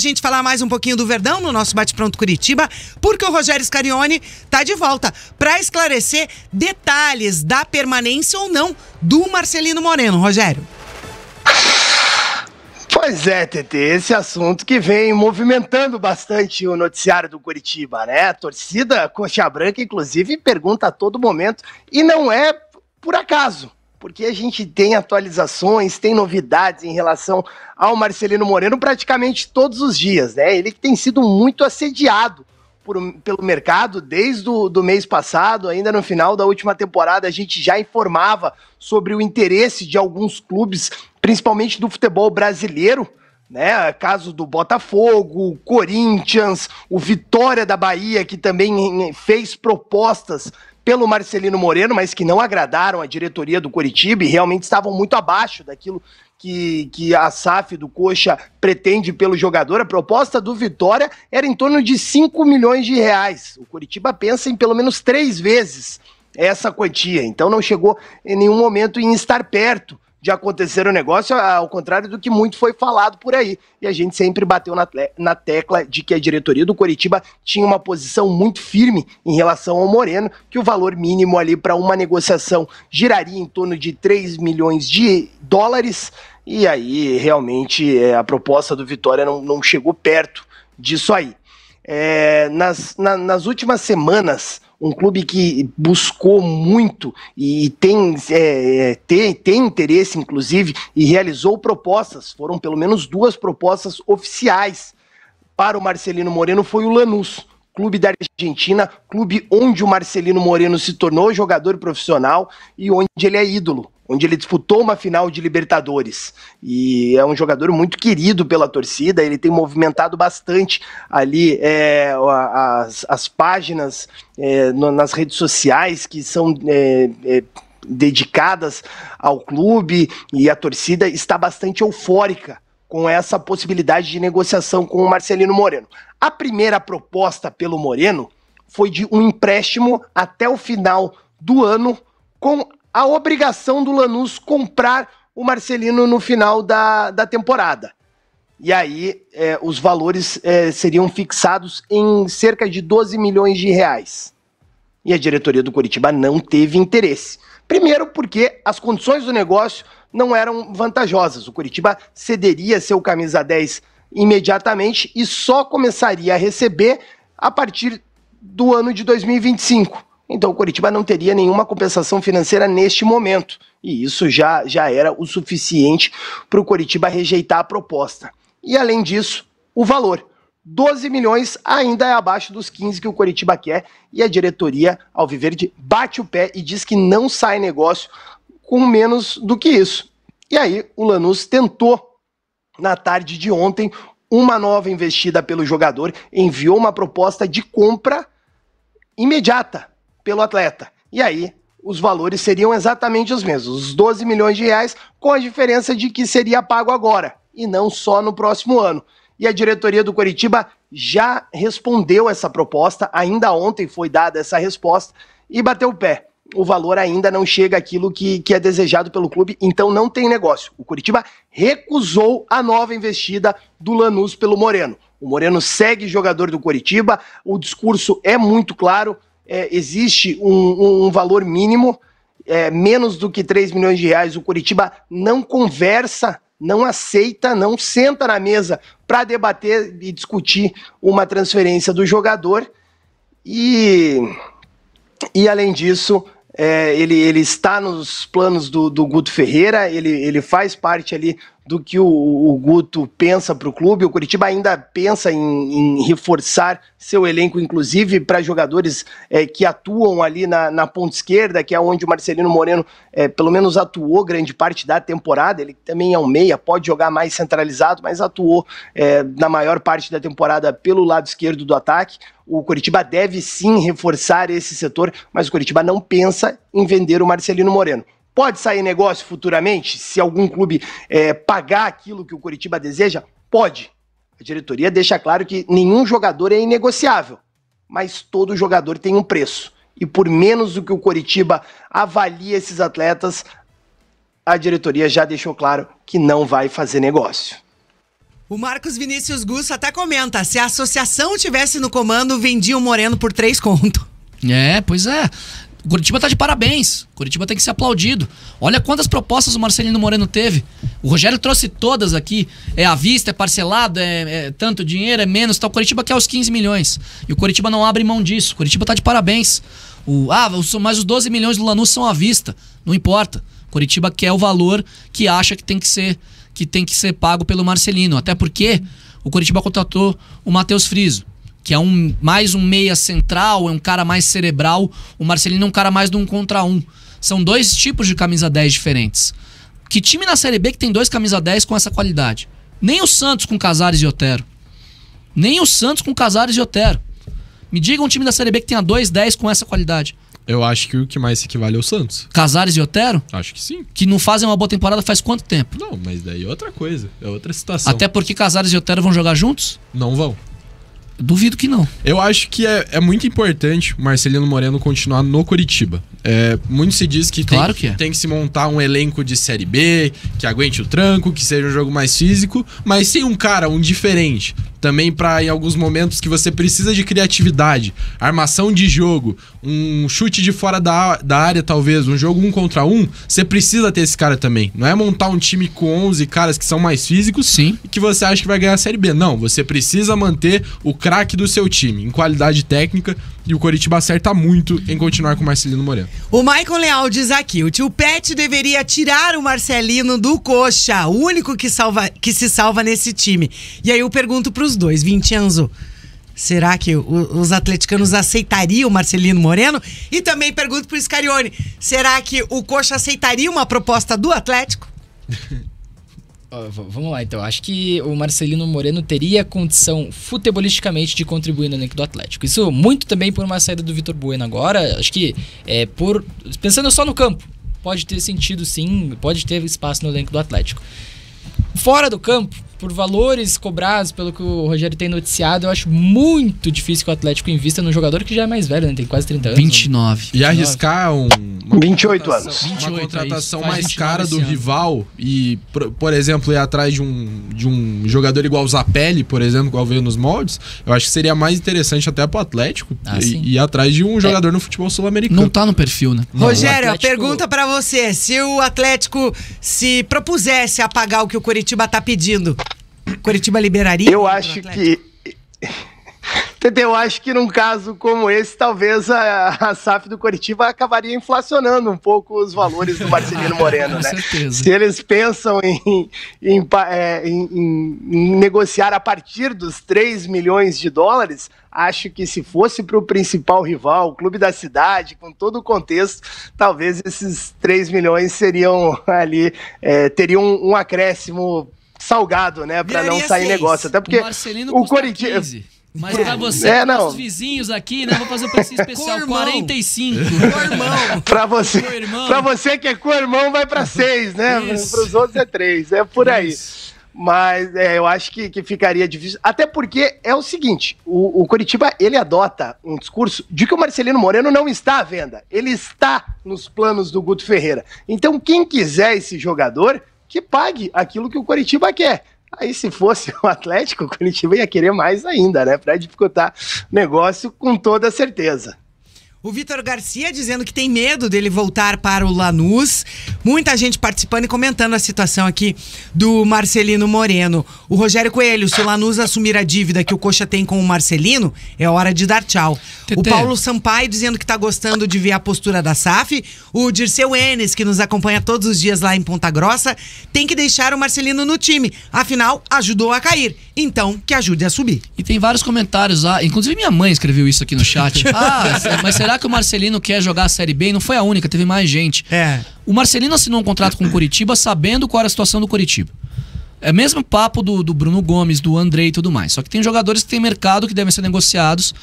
gente falar mais um pouquinho do Verdão no nosso Bate-Pronto Curitiba, porque o Rogério Scarione está de volta para esclarecer detalhes da permanência ou não do Marcelino Moreno. Rogério. Pois é, TT, esse assunto que vem movimentando bastante o noticiário do Curitiba, né? A torcida Coxa Branca, inclusive, pergunta a todo momento, e não é por acaso porque a gente tem atualizações, tem novidades em relação ao Marcelino Moreno praticamente todos os dias, né? Ele que tem sido muito assediado por, pelo mercado desde o do mês passado, ainda no final da última temporada, a gente já informava sobre o interesse de alguns clubes, principalmente do futebol brasileiro, né? Caso do Botafogo, Corinthians, o Vitória da Bahia, que também fez propostas pelo Marcelino Moreno, mas que não agradaram a diretoria do Coritiba e realmente estavam muito abaixo daquilo que, que a SAF do Coxa pretende pelo jogador. A proposta do Vitória era em torno de 5 milhões de reais. O Coritiba pensa em pelo menos três vezes essa quantia, então não chegou em nenhum momento em estar perto de acontecer o negócio, ao contrário do que muito foi falado por aí. E a gente sempre bateu na, na tecla de que a diretoria do Coritiba tinha uma posição muito firme em relação ao Moreno, que o valor mínimo ali para uma negociação giraria em torno de 3 milhões de dólares. E aí, realmente, é, a proposta do Vitória não, não chegou perto disso aí. É, nas, na, nas últimas semanas, um clube que buscou muito e tem, é, é, tem, tem interesse, inclusive, e realizou propostas. Foram pelo menos duas propostas oficiais para o Marcelino Moreno foi o Lanús, clube da Argentina, clube onde o Marcelino Moreno se tornou jogador profissional e onde ele é ídolo onde ele disputou uma final de Libertadores. E é um jogador muito querido pela torcida, ele tem movimentado bastante ali é, as, as, páginas é, no, nas redes sociais que são. É, é, dedicadas ao clube e a torcida está bastante eufórica com essa possibilidade de negociação com o Marcelino Moreno. A primeira proposta pelo Moreno foi de um empréstimo até o final do ano com a obrigação do Lanús comprar o Marcelino no final da, da temporada. E aí é, os valores é, seriam fixados em cerca de 12 milhões de reais. E a diretoria do Curitiba não teve interesse. Primeiro, porque as condições do negócio não eram vantajosas. O Curitiba cederia seu camisa 10 imediatamente e só começaria a receber a partir do ano de 2025. Então o Coritiba não teria nenhuma compensação financeira neste momento. E isso já, já era o suficiente para o Coritiba rejeitar a proposta. E além disso, o valor. 12 milhões ainda é abaixo dos 15 que o Coritiba quer e a diretoria Alviverde bate o pé e diz que não sai negócio com menos do que isso. E aí o Lanús tentou na tarde de ontem uma nova investida pelo jogador, enviou uma proposta de compra imediata pelo atleta. E aí, os valores seriam exatamente os mesmos, os 12 milhões de reais, com a diferença de que seria pago agora e não só no próximo ano. E a diretoria do Coritiba já respondeu essa proposta, ainda ontem foi dada essa resposta e bateu o pé. O valor ainda não chega àquilo que, que é desejado pelo clube, então não tem negócio. O Curitiba recusou a nova investida do Lanús pelo Moreno. O Moreno segue jogador do Coritiba, o discurso é muito claro, é, existe um, um, valor mínimo, é, menos do que 3 milhões de reais. O Curitiba não conversa, não aceita, não senta na mesa para debater e discutir uma transferência do jogador. E, e além disso, é, ele, ele está nos planos do, do Guto Ferreira, ele, ele faz parte ali do que o, o Guto pensa para o clube. O Curitiba ainda pensa em, em reforçar seu elenco, inclusive para jogadores é, que atuam ali na, na, ponta esquerda, que é onde o Marcelino Moreno é, pelo menos atuou grande parte da temporada. Ele também é um meia, pode jogar mais centralizado, mas atuou é, na maior parte da temporada pelo lado esquerdo do ataque. O Curitiba deve sim reforçar esse setor, mas o Curitiba não pensa em vender o Marcelino Moreno. Pode sair negócio futuramente se algum clube é, pagar aquilo que o Curitiba deseja? Pode. A diretoria deixa claro que nenhum jogador é inegociável, mas todo jogador tem um preço. E por menos do que o Curitiba avalia esses atletas, a diretoria já deixou claro que não vai fazer negócio. O Marcos Vinícius Gusso até comenta: se a associação tivesse no comando, vendia o Moreno por três conto. É, pois é. O Curitiba está de parabéns. O Curitiba tem que ser aplaudido. Olha quantas propostas o Marcelino Moreno teve. O Rogério trouxe todas aqui. É à vista, é parcelado, é, é tanto dinheiro, é menos. Tá. O então, Curitiba quer os 15 milhões. E o Curitiba não abre mão disso. O Curitiba está de parabéns. O, ah, mas os 12 milhões do Lanús são à vista. Não importa. O Curitiba quer o valor que acha que tem que ser, que tem que ser pago pelo Marcelino. Até porque o Curitiba contratou o Matheus Friso que é um mais um meia central, é um cara mais cerebral. O Marcelino é um cara mais de um contra um. São dois tipos de camisa 10 diferentes. Que time na Série B que tem dois camisa 10 com essa qualidade? Nem o Santos com Casares e Otero. Nem o Santos com Casares e Otero. Me diga um time da Série B que tenha dois 10 com essa qualidade. Eu acho que o que mais se equivale é o Santos. Casares e Otero? Acho que sim. Que não fazem uma boa temporada faz quanto tempo? Não, mas daí é outra coisa. É outra situação. Até porque Casares e Otero vão jogar juntos? Não vão. Duvido que não. Eu acho que é, é muito importante o Marcelino Moreno continuar no Curitiba. É, muito se diz que, claro tem, que é. tem que se montar um elenco de Série B, que aguente o tranco, que seja um jogo mais físico, mas sem um cara, um diferente também para em alguns momentos que você precisa de criatividade, armação de jogo, um chute de fora da, da área talvez, um jogo um contra um, você precisa ter esse cara também. Não é montar um time com 11 caras que são mais físicos Sim. e que você acha que vai ganhar a Série B. Não, você precisa manter o craque do seu time em qualidade técnica e o Coritiba acerta muito em continuar com o Marcelino Moreno. O Michael Leal diz aqui, o tio Pet deveria tirar o Marcelino do coxa, o único que, salva, que se salva nesse time. E aí eu pergunto pros os dois. Vincenzo, será que os atleticanos aceitariam o Marcelino Moreno? E também pergunto pro Scarione, será que o Coxa aceitaria uma proposta do Atlético? Vamos lá, então. Acho que o Marcelino Moreno teria condição futebolisticamente de contribuir no elenco do Atlético. Isso muito também por uma saída do Vitor Bueno agora. Acho que é por. Pensando só no campo, pode ter sentido sim, pode ter espaço no elenco do Atlético. Fora do campo, por valores cobrados, pelo que o Rogério tem noticiado, eu acho muito difícil que o Atlético invista num jogador que já é mais velho, né? Tem quase 30 anos. 29. Né? E arriscar um. 28 anos. 28, uma é contratação é mais cara do rival e, por, por, exemplo, ir atrás de um, de um jogador igual o Zapelli, por exemplo, igual é veio nos moldes, eu acho que seria mais interessante até pro Atlético ah, e, ir atrás de um é. jogador é. no futebol sul-americano. Não tá no perfil, né? Não. Rogério, Atlético... pergunta para você: se o Atlético se propusesse a pagar o que o Curitiba tá pedindo, Curitiba liberaria? Eu acho que. Eu acho que num caso como esse, talvez a, a SAF do Coritiba acabaria inflacionando um pouco os valores do Marcelino Moreno, né? Certeza. Se eles pensam em, em, é, em, em, negociar a partir dos 3 milhões de dólares, acho que se fosse para o principal rival, o clube da cidade, com todo o contexto, talvez esses 3 milhões seriam ali, é, teriam um acréscimo salgado, né? Pra não sair seis. Assim, negócio. Até porque o Corinthians. Mas pra é. você, é, não. os vizinhos aqui, né? Vou fazer um preço especial, 45. irmão. pra você, irmão. Pra você que é com o irmão, vai pra 6, né? Isso. Pros outros é 3, é por aí. Isso. Mas é, eu acho que, que ficaria difícil. Até porque é o seguinte, o, o Curitiba, ele adota um discurso de que o Marcelino Moreno não está à venda. Ele está nos planos do Guto Ferreira. Então, quem quiser esse jogador que pague aquilo que o Coritiba quer. Aí, se fosse o Atlético, o Curitiba ia querer mais ainda, né? Para dificultar o negócio, com toda certeza. O Vitor Garcia dizendo que tem medo dele voltar para o Lanús. Muita gente participando e comentando a situação aqui do Marcelino Moreno. O Rogério Coelho, se o Lanús assumir a dívida que o Coxa tem com o Marcelino, é hora de dar tchau. O Paulo Sampaio dizendo que está gostando de ver a postura da SAF. O Dirceu Enes, que nos acompanha todos os dias lá em Ponta Grossa, tem que deixar o Marcelino no time. Afinal, ajudou a cair. Então, que ajude a subir. E tem vários comentários lá. Inclusive, minha mãe escreveu isso aqui no chat. Ah, mas será Será que o Marcelino quer jogar a Série B? E não foi a única, teve mais gente. É. O Marcelino assinou um contrato com o Curitiba sabendo qual era a situação do Curitiba. É mesmo papo do, do Bruno Gomes, do André e tudo mais. Só que tem jogadores que têm mercado que devem ser negociados.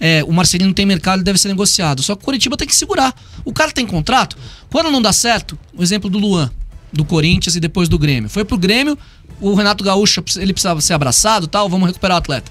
É, o Marcelino tem mercado e deve ser negociado. Só que o Curitiba tem que segurar. O cara tem contrato. Quando não dá certo, o exemplo do Luan, do Corinthians e depois do Grêmio. Foi pro Grêmio, o Renato Gaúcho ele precisava ser abraçado tal, vamos recuperar o atleta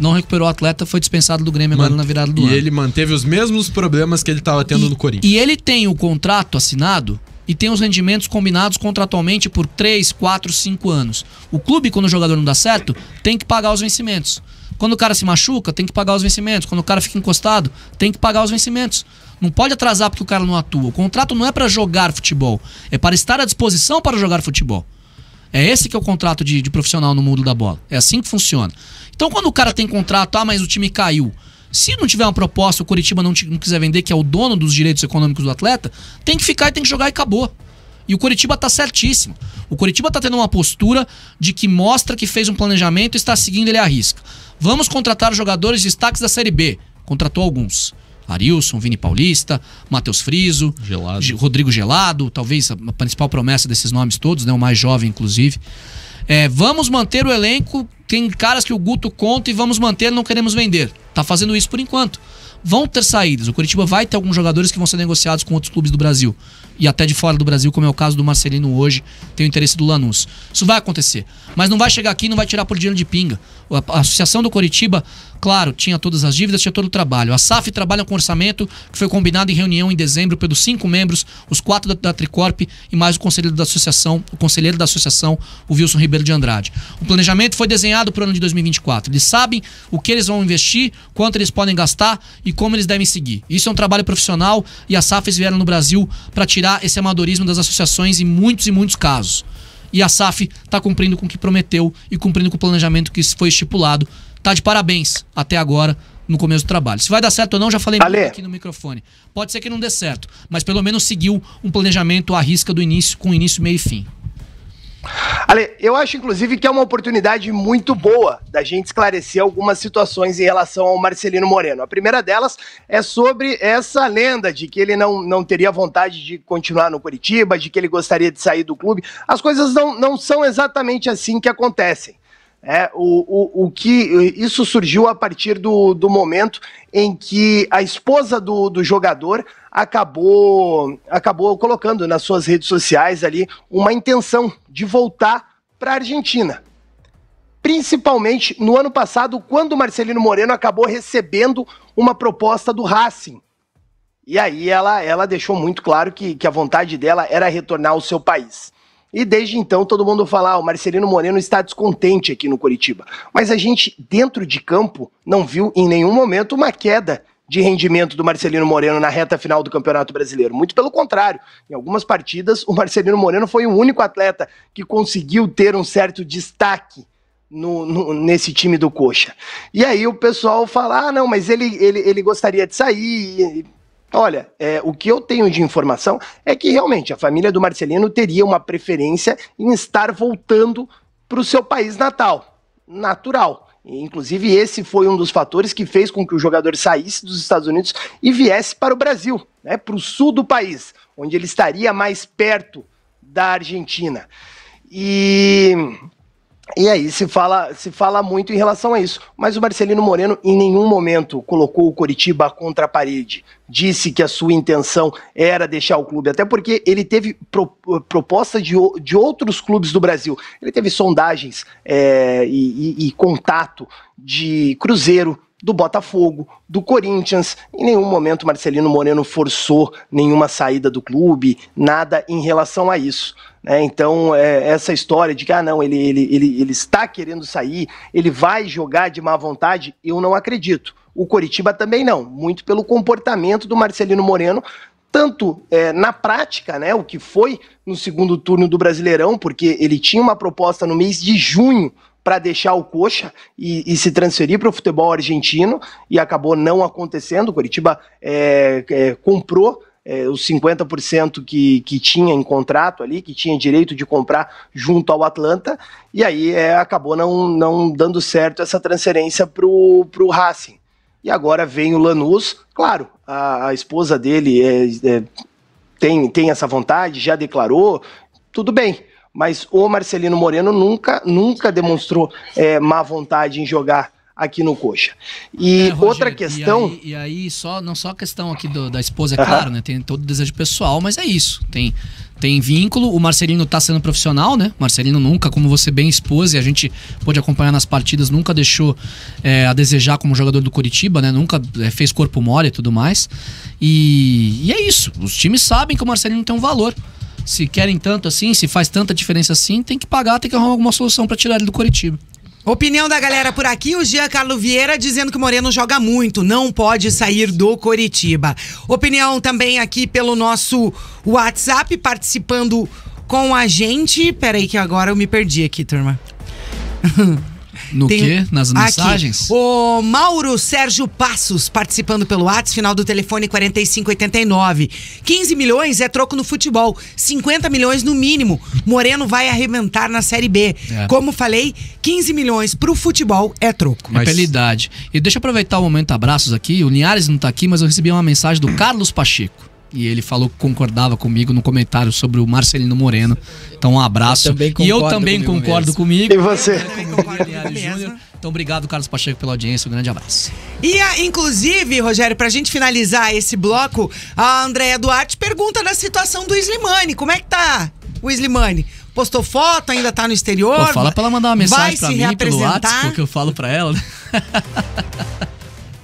não recuperou o atleta, foi dispensado do Grêmio agora na virada do e ano. E ele manteve os mesmos problemas que ele estava tendo e, no Corinthians. E ele tem o contrato assinado e tem os rendimentos combinados contratualmente por 3, 4, 5 anos. O clube, quando o jogador não dá certo, tem que pagar os vencimentos. Quando o cara se machuca, tem que pagar os vencimentos. Quando o cara fica encostado, tem que pagar os vencimentos. Não pode atrasar porque o cara não atua. O contrato não é para jogar futebol, é para estar à disposição para jogar futebol. É esse que é o contrato de, de profissional no mundo da bola. É assim que funciona. Então, quando o cara tem contrato, ah, mas o time caiu. Se não tiver uma proposta, o Curitiba não, não, quiser vender, que é o dono dos direitos econômicos do atleta, tem que ficar e tem que jogar e acabou. E o Curitiba tá certíssimo. O Curitiba tá tendo uma postura de que mostra que fez um planejamento e está seguindo ele à risca. Vamos contratar jogadores destaques da Série B. Contratou alguns. Arilson, Vini Paulista, Matheus Friso, Gelado. Rodrigo Gelado, talvez a principal promessa desses nomes todos, né? o mais jovem, inclusive. É, vamos manter o elenco, tem caras que o Guto conta e vamos manter, não queremos vender. Tá fazendo isso por enquanto. Vão ter saídas. O Curitiba vai ter alguns jogadores que vão ser negociados com outros clubes do Brasil. E até de fora do Brasil, como é o caso do Marcelino hoje, tem o interesse do Lanús. Isso vai acontecer. Mas não vai chegar aqui e não vai tirar por dinheiro de pinga. A Associação do Coritiba, claro, tinha todas as dívidas, tinha todo o trabalho. A SAF trabalha com orçamento que foi combinado em reunião em dezembro pelos cinco membros, os quatro da, da Tricorp e mais o conselheiro da associação, o conselheiro da associação, o Wilson Ribeiro de Andrade. O planejamento foi desenhado para o ano de 2024. Eles sabem o que eles vão investir, quanto eles podem gastar e como eles devem seguir. Isso é um trabalho profissional e as SAFs vieram no Brasil para tirar esse amadorismo das associações em muitos e muitos casos. E a SAF está cumprindo com o que prometeu e cumprindo com o planejamento que foi estipulado. Tá de parabéns até agora no começo do trabalho. Se vai dar certo ou não, já falei Ale. aqui no microfone. Pode ser que não dê certo, mas pelo menos seguiu um planejamento à risca do início, com início, meio e fim. Ale, eu acho inclusive que é uma oportunidade muito boa da gente esclarecer algumas situações em relação ao Marcelino Moreno. A primeira delas é sobre essa lenda de que ele não, não teria vontade de continuar no Curitiba, de que ele gostaria de sair do clube. As coisas não, não são exatamente assim que acontecem. É, o, o, o que isso surgiu a partir do, do momento em que a esposa do, do jogador acabou acabou colocando nas suas redes sociais ali uma intenção de voltar para a Argentina. Principalmente no ano passado, quando Marcelino Moreno acabou recebendo uma proposta do Racing. E aí ela, ela deixou muito claro que, que a vontade dela era retornar ao seu país. E desde então todo mundo fala, ah, o Marcelino Moreno está descontente aqui no Curitiba. Mas a gente, dentro de campo, não viu em nenhum momento uma queda de rendimento do Marcelino Moreno na reta final do Campeonato Brasileiro. Muito pelo contrário, em algumas partidas o Marcelino Moreno foi o único atleta que conseguiu ter um certo destaque no, no, nesse time do Coxa. E aí o pessoal fala: ah, não, mas ele, ele, ele gostaria de sair. Olha, é, o que eu tenho de informação é que realmente a família do Marcelino teria uma preferência em estar voltando para o seu país natal. Natural. Inclusive, esse foi um dos fatores que fez com que o jogador saísse dos Estados Unidos e viesse para o Brasil, né, para o sul do país, onde ele estaria mais perto da Argentina. E e aí se fala, se fala muito em relação a isso. Mas o Marcelino Moreno em nenhum momento colocou o Coritiba contra a parede. Disse que a sua intenção era deixar o clube, até porque ele teve pro, proposta de, de outros clubes do Brasil. Ele teve sondagens é, e, e, e contato de Cruzeiro, do Botafogo, do Corinthians. Em nenhum momento Marcelino Moreno forçou nenhuma saída do clube, nada em relação a isso. Né? Então, é, essa história de que ah, não, ele, ele, ele, ele está querendo sair, ele vai jogar de má vontade, eu não acredito. O Coritiba também não, muito pelo comportamento do Marcelino Moreno, tanto é, na prática, né, o que foi no segundo turno do Brasileirão, porque ele tinha uma proposta no mês de junho para deixar o Coxa e, e se transferir para o futebol argentino e acabou não acontecendo. O Curitiba é, é, comprou é, os 50% que, que tinha em contrato ali, que tinha direito de comprar junto ao Atlanta, e aí é, acabou não, não dando certo essa transferência para o Racing. E agora vem o Lanús, claro, a, a esposa dele é, é, tem, tem essa vontade, já declarou, tudo bem mas o Marcelino Moreno nunca, nunca demonstrou é, má vontade em jogar aqui no Coxa. E é, Roger, outra questão. E aí, e aí, só, não só a questão aqui do, da esposa, é uh -huh. claro, né? Tem todo o desejo pessoal, mas é isso. Tem, tem vínculo. O Marcelino tá sendo profissional, né? Marcelino nunca, como você bem expôs, e a gente pôde acompanhar nas partidas, nunca deixou é, a desejar como jogador do Curitiba, né? Nunca é, fez corpo mole e tudo mais. E, e é isso. Os times sabem que o Marcelino tem um valor se querem tanto assim, se faz tanta diferença assim, tem que pagar, tem que arrumar alguma solução para tirar ele do Coritiba. Opinião da galera por aqui, o Giancarlo Vieira dizendo que Moreno joga muito, não pode sair do Coritiba. Opinião também aqui pelo nosso WhatsApp, participando com a gente. Peraí que agora eu me perdi aqui, turma. No Tem... quê? Nas mensagens? Aqui. O Mauro Sérgio Passos, participando pelo WhatsApp, final do telefone 4589. 15 milhões é troco no futebol, 50 milhões no mínimo. Moreno vai arrebentar na Série B. É. Como falei, 15 milhões pro futebol é troco. Mas... É pela idade. E deixa eu aproveitar o momento abraços aqui. O Linhares não tá aqui, mas eu recebi uma mensagem do Carlos Pacheco e ele falou que concordava comigo no comentário sobre o Marcelino Moreno. Então, um abraço. Eu também e eu também comigo concordo mesmo. comigo. E você? Júnior. Então, obrigado, Carlos Pacheco, pela audiência. Um grande abraço. E, ah, inclusive, Rogério, para a gente finalizar esse bloco, a Andréa Duarte pergunta da situação do Slimane. Como é que tá o Slimane? Postou foto, ainda tá no exterior? Pô, fala pra ela mandar uma mensagem Vai pra mim pelo WhatsApp, que eu falo pra ela. Né?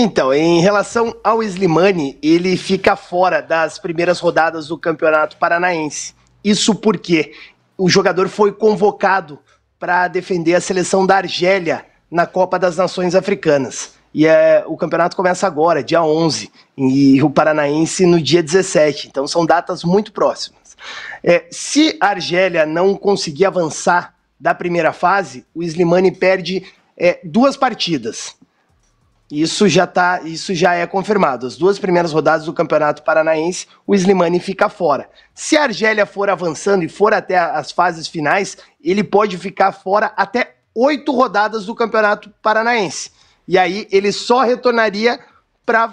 Então, em relação ao Slimani, ele fica fora das primeiras rodadas do Campeonato Paranaense. Isso porque o jogador foi convocado para defender a seleção da Argélia na Copa das Nações Africanas. E é, o campeonato começa agora, dia 11, e o Paranaense no dia 17. Então são datas muito próximas. É, se a Argélia não conseguir avançar da primeira fase, o Slimani perde é, duas partidas isso já tá, isso já é confirmado. As duas primeiras rodadas do Campeonato Paranaense, o Slimani fica fora. Se a Argélia for avançando e for até as fases finais, ele pode ficar fora até oito rodadas do Campeonato Paranaense. E aí ele só retornaria para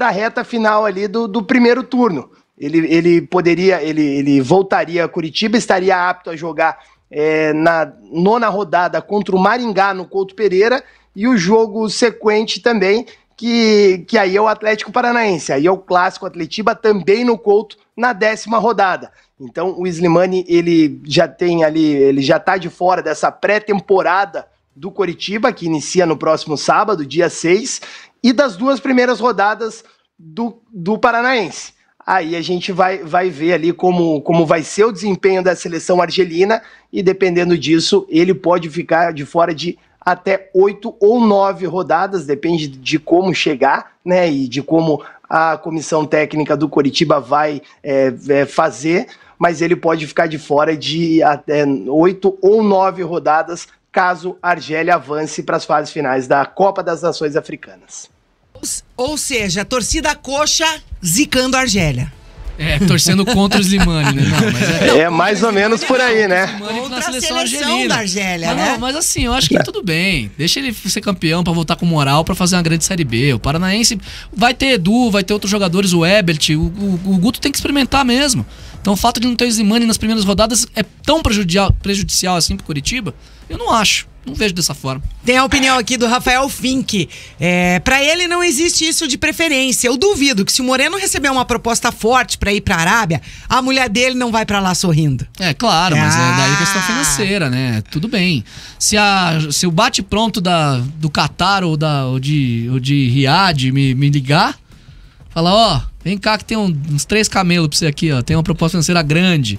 a reta final ali do, do primeiro turno. Ele, ele poderia, ele, ele voltaria a Curitiba, estaria apto a jogar é, na nona rodada contra o Maringá no Couto Pereira e o jogo sequente também, que, que aí é o Atlético Paranaense, aí é o clássico Atletiba também no Couto na décima rodada. Então o Slimani ele já tem ali, ele já está de fora dessa pré-temporada do Coritiba, que inicia no próximo sábado, dia 6, e das duas primeiras rodadas do, do Paranaense. Aí a gente vai, vai ver ali como, como vai ser o desempenho da seleção argelina, e dependendo disso, ele pode ficar de fora de até oito ou nove rodadas, depende de como chegar, né? E de como a comissão técnica do Coritiba vai é, é, fazer, mas ele pode ficar de fora de até oito ou nove rodadas caso a Argélia avance para as fases finais da Copa das Nações Africanas. Ou seja, torcida coxa zicando a Argélia. É, torcendo contra os Limani, né? Não, mas é, é mais ou menos por aí, né? Contra a seleção, argelina. da Argélia, mas, né? Não, mas assim, eu acho que tá tudo bem. Deixa ele ser campeão para voltar com moral para fazer uma grande Série B. O Paranaense vai ter Edu, vai ter outros jogadores, o Ebert, o, o, o Guto tem que experimentar mesmo. Então o fato de não ter o Slimani nas primeiras rodadas é tão prejudicial, prejudicial assim pro Curitiba, eu não acho não vejo dessa forma. Tem a opinião aqui do Rafael Fink. É, para ele não existe isso de preferência. Eu duvido que se o Moreno receber uma proposta forte para ir para Arábia, a mulher dele não vai para lá sorrindo. É claro, mas ah. é daí questão ah. financeira, né? Tudo bem. Se, a, se o bate pronto da, do Qatar ou da ou de ou de Riad me, me ligar, falar ó, oh, vem cá que tem um, uns três camelos para você aqui, ó, tem uma proposta financeira grande.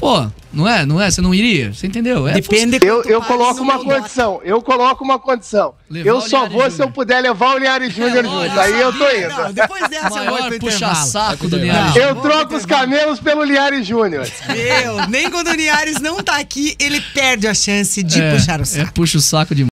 Pô, não é? Não é? Você não iria? Você entendeu? É, Depende Eu, eu coloco uma condição. Eu coloco uma condição. Levar eu só vou se eu puder levar o Linhares é Júnior junto. Aí eu tô indo. Não, depois dessa Maior eu o saco do Linhares Eu troco os camelos pelo Linhares Júnior. Meu, nem quando o Linhares não tá aqui, ele perde a chance de é, puxar o saco. É, puxa o saco demais.